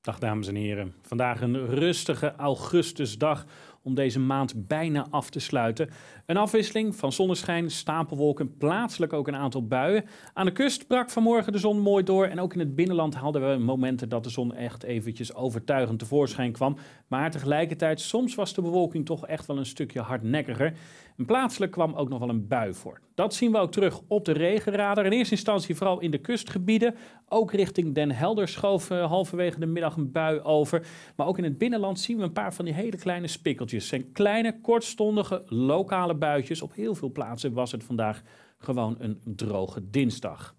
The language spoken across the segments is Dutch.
Dag dames en heren. Vandaag een rustige augustusdag om deze maand bijna af te sluiten. Een afwisseling van zonneschijn, stapelwolken, plaatselijk ook een aantal buien. Aan de kust brak vanmorgen de zon mooi door en ook in het binnenland hadden we momenten dat de zon echt eventjes overtuigend tevoorschijn kwam. Maar tegelijkertijd, soms was de bewolking toch echt wel een stukje hardnekkiger. En plaatselijk kwam ook nog wel een bui voor. Dat zien we ook terug op de regenradar. In eerste instantie vooral in de kustgebieden. Ook richting Den Helder schoof eh, halverwege de middag een bui over. Maar ook in het binnenland zien we een paar van die hele kleine spikkeltjes zijn kleine, kortstondige, lokale buitjes. Op heel veel plaatsen was het vandaag gewoon een droge dinsdag.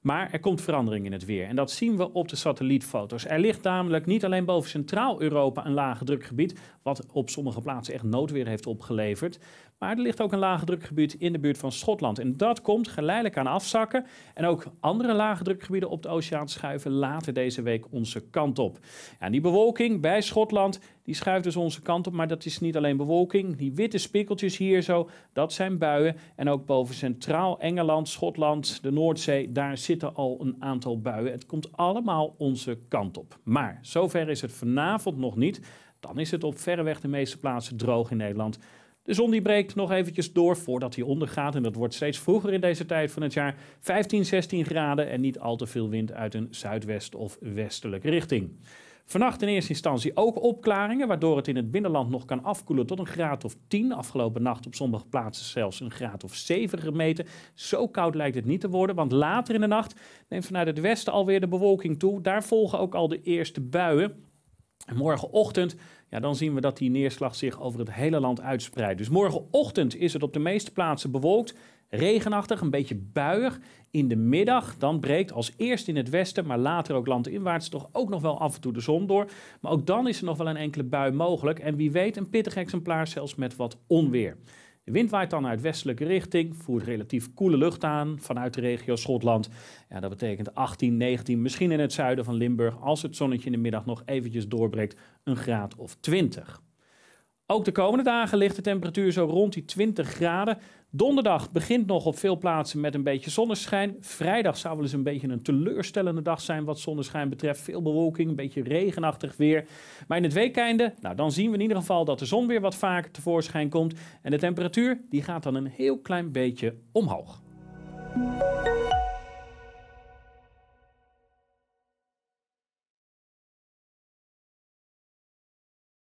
Maar er komt verandering in het weer en dat zien we op de satellietfoto's. Er ligt namelijk niet alleen boven Centraal-Europa een lage drukgebied, wat op sommige plaatsen echt noodweer heeft opgeleverd, maar er ligt ook een lage drukgebied in de buurt van Schotland. En dat komt geleidelijk aan afzakken en ook andere lage drukgebieden op de oceaan schuiven later deze week onze kant op. En die bewolking bij Schotland die schuift dus onze kant op. Maar dat is niet alleen bewolking. Die witte spikkeltjes hier zo, dat zijn buien. En ook boven Centraal Engeland, Schotland, de Noordzee, daar zitten al een aantal buien. Het komt allemaal onze kant op. Maar zover is het vanavond nog niet. Dan is het op verreweg de meeste plaatsen droog in Nederland. De zon die breekt nog eventjes door voordat hij ondergaat. En dat wordt steeds vroeger in deze tijd van het jaar. 15, 16 graden en niet al te veel wind uit een zuidwest- of westelijke richting. Vannacht in eerste instantie ook opklaringen, waardoor het in het binnenland nog kan afkoelen tot een graad of 10. Afgelopen nacht op sommige plaatsen zelfs een graad of 7 gemeten. Zo koud lijkt het niet te worden, want later in de nacht neemt vanuit het westen alweer de bewolking toe. Daar volgen ook al de eerste buien. morgenochtend, ja, dan zien we dat die neerslag zich over het hele land uitspreidt. Dus morgenochtend is het op de meeste plaatsen bewolkt regenachtig, een beetje buiig. In de middag dan breekt als eerst in het westen, maar later ook landinwaarts toch ook nog wel af en toe de zon door. Maar ook dan is er nog wel een enkele bui mogelijk. En wie weet een pittig exemplaar zelfs met wat onweer. De wind waait dan uit westelijke richting, voert relatief koele lucht aan vanuit de regio Schotland. Ja, dat betekent 18, 19, misschien in het zuiden van Limburg, als het zonnetje in de middag nog eventjes doorbreekt, een graad of 20. Ook de komende dagen ligt de temperatuur zo rond die 20 graden. Donderdag begint nog op veel plaatsen met een beetje zonneschijn. Vrijdag zou wel eens een beetje een teleurstellende dag zijn wat zonneschijn betreft. Veel bewolking, een beetje regenachtig weer. Maar in het weekende, nou dan zien we in ieder geval dat de zon weer wat vaker tevoorschijn komt. En de temperatuur die gaat dan een heel klein beetje omhoog.